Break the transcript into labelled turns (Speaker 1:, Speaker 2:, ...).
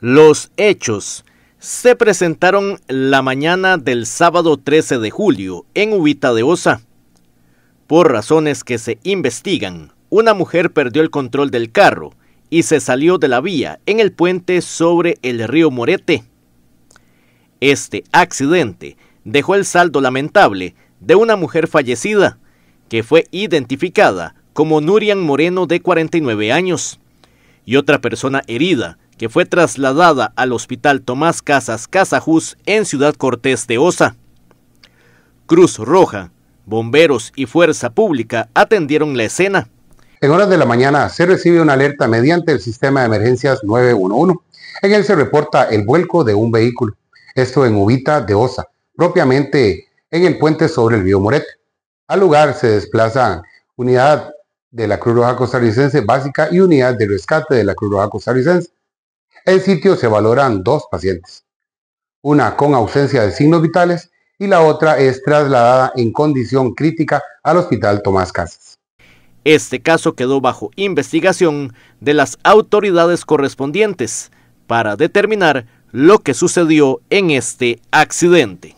Speaker 1: Los hechos se presentaron la mañana del sábado 13 de julio en Ubita de Osa. Por razones que se investigan, una mujer perdió el control del carro y se salió de la vía en el puente sobre el río Morete. Este accidente dejó el saldo lamentable de una mujer fallecida, que fue identificada como Nurian Moreno de 49 años, y otra persona herida, que fue trasladada al Hospital Tomás Casas Casajus en Ciudad Cortés de Osa. Cruz Roja, bomberos y fuerza pública atendieron la escena.
Speaker 2: En horas de la mañana se recibe una alerta mediante el sistema de emergencias 911. En él se reporta el vuelco de un vehículo, esto en Ubita de Osa, propiamente en el puente sobre el río Moret. Al lugar se desplazan unidad de la Cruz Roja Costarricense Básica y unidad de rescate de la Cruz Roja Costarricense. En sitio se valoran dos pacientes, una con ausencia de signos vitales y la otra es trasladada en condición crítica al Hospital Tomás Casas.
Speaker 1: Este caso quedó bajo investigación de las autoridades correspondientes para determinar lo que sucedió en este accidente.